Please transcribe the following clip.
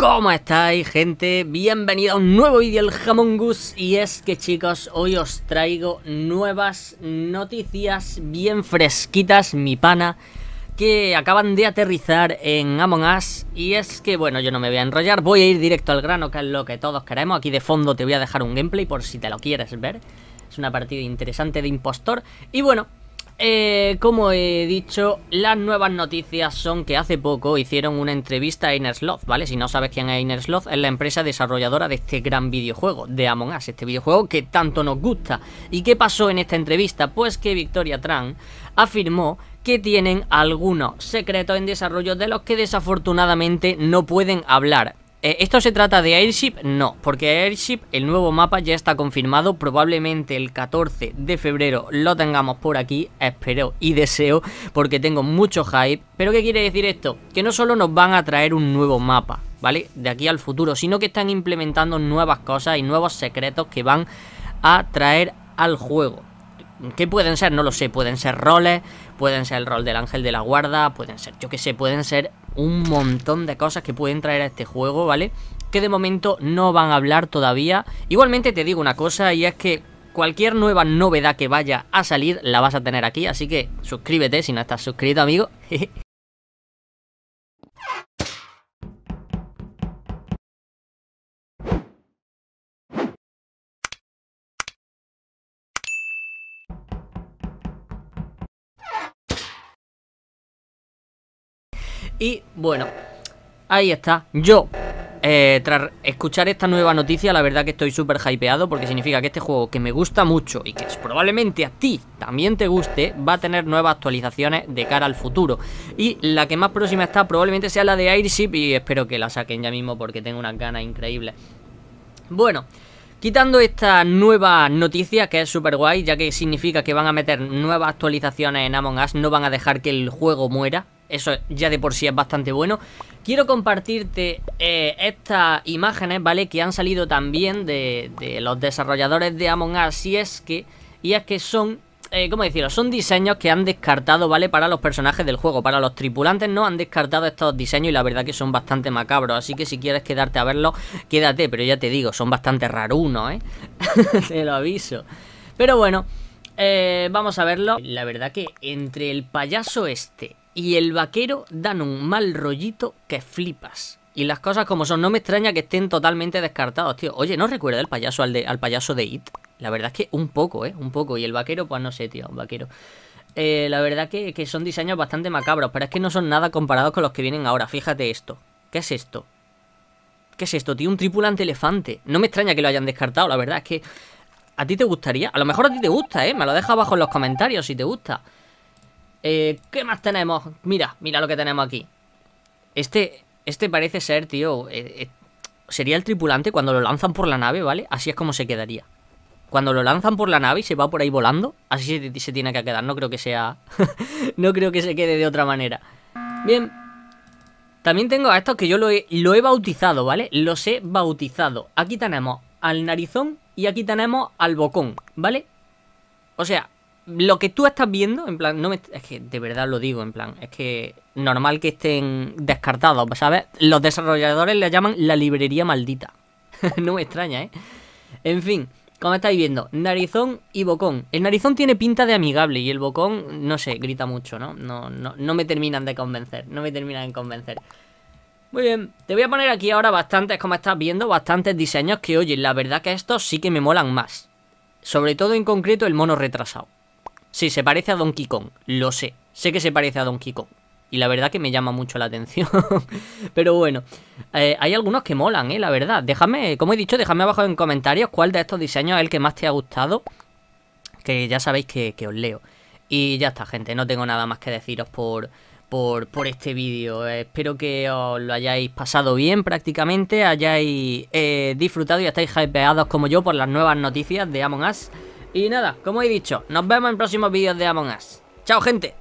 ¿Cómo estáis gente? Bienvenido a un nuevo vídeo del Hamongus Y es que chicos, hoy os traigo nuevas noticias bien fresquitas, mi pana Que acaban de aterrizar en Among Us Y es que, bueno, yo no me voy a enrollar Voy a ir directo al grano, que es lo que todos queremos Aquí de fondo te voy a dejar un gameplay por si te lo quieres ver Es una partida interesante de impostor Y bueno, eh, como he dicho, las nuevas noticias son que hace poco hicieron una entrevista a Innersloth, ¿vale? Si no sabes quién es Innersloth, es la empresa desarrolladora de este gran videojuego, de Among Us, este videojuego que tanto nos gusta. ¿Y qué pasó en esta entrevista? Pues que Victoria Tran afirmó que tienen algunos secretos en desarrollo de los que desafortunadamente no pueden hablar. Eh, ¿Esto se trata de Airship? No, porque Airship, el nuevo mapa ya está confirmado, probablemente el 14 de febrero lo tengamos por aquí, espero y deseo, porque tengo mucho hype. ¿Pero qué quiere decir esto? Que no solo nos van a traer un nuevo mapa, ¿vale? De aquí al futuro, sino que están implementando nuevas cosas y nuevos secretos que van a traer al juego. ¿Qué pueden ser? No lo sé, pueden ser roles, pueden ser el rol del ángel de la guarda, pueden ser, yo qué sé, pueden ser un montón de cosas que pueden traer a este juego, ¿vale? Que de momento no van a hablar todavía. Igualmente te digo una cosa y es que cualquier nueva novedad que vaya a salir la vas a tener aquí, así que suscríbete si no estás suscrito, amigo. Y bueno, ahí está. Yo, eh, tras escuchar esta nueva noticia, la verdad que estoy súper hypeado porque significa que este juego que me gusta mucho y que probablemente a ti también te guste, va a tener nuevas actualizaciones de cara al futuro. Y la que más próxima está probablemente sea la de Airship y espero que la saquen ya mismo porque tengo unas ganas increíbles. Bueno, Quitando esta nueva noticia, que es súper guay, ya que significa que van a meter nuevas actualizaciones en Among Us, no van a dejar que el juego muera, eso ya de por sí es bastante bueno. Quiero compartirte eh, estas imágenes, ¿vale? Que han salido también de, los desarrolladores de Among Us. Y es que, y es que son, eh, ¿cómo decirlo? Son diseños que han descartado, ¿vale? Para los personajes del juego. Para los tripulantes no han descartado estos diseños y la verdad que son bastante macabros. Así que si quieres quedarte a verlos, quédate. Pero ya te digo, son bastante raros, ¿eh? te lo aviso. Pero bueno... Eh, vamos a verlo. La verdad que entre el payaso este y el vaquero dan un mal rollito que flipas. Y las cosas como son, no me extraña que estén totalmente descartados, tío. Oye, ¿no recuerda el payaso al, al payaso de It? La verdad es que un poco, ¿eh? Un poco. Y el vaquero, pues no sé, tío, un vaquero. Eh, la verdad que, que son diseños bastante macabros, pero es que no son nada comparados con los que vienen ahora. Fíjate esto. ¿Qué es esto? ¿Qué es esto, tío? Un tripulante elefante. No me extraña que lo hayan descartado, la verdad es que ¿A ti te gustaría? A lo mejor a ti te gusta, ¿eh? Me lo deja abajo en los comentarios si te gusta. Eh, ¿Qué más tenemos? Mira, mira lo que tenemos aquí. Este, este parece ser, tío... Eh, eh, sería el tripulante cuando lo lanzan por la nave, ¿vale? Así es como se quedaría. Cuando lo lanzan por la nave y se va por ahí volando, así se, tiene que quedar. No creo que sea... no creo que se quede de otra manera. Bien, también tengo a estos que yo lo he, lo he, bautizado, ¿vale? Los he bautizado. Aquí tenemos al narizón y aquí tenemos al bocón, ¿vale? O sea, lo que tú estás viendo, en plan, no me, es que de verdad lo digo, en plan, es que normal que estén descartados, ¿sabes? Los desarrolladores le llaman la librería maldita. no me extraña, ¿eh? En fin, como estáis viendo, narizón y bocón. El narizón tiene pinta de amigable y el bocón, no sé, grita mucho, ¿no? No, no, no me terminan de convencer, no me terminan de convencer. Muy bien, te voy a poner aquí ahora bastantes, como estás viendo, bastantes diseños que, oye, la verdad que estos sí que me molan más. Sobre todo en concreto el mono retrasado. Sí, se parece a Donkey Kong, lo sé. Sé que se parece a Donkey Kong. Y la verdad que me llama mucho la atención. Pero bueno, eh, hay algunos que molan, eh, la verdad. Déjame, como he dicho, déjame abajo en comentarios cuál de estos diseños es el que más te ha gustado. Que ya sabéis que, que os leo. Y ya está, gente, no tengo nada más que deciros por por, este vídeo. Espero que os lo hayáis pasado bien prácticamente, hayáis eh, disfrutado y estáis hypeados como yo por las nuevas noticias de Among Us. Y nada, como he dicho, nos vemos en próximos vídeos de Among Us. ¡Chao, gente!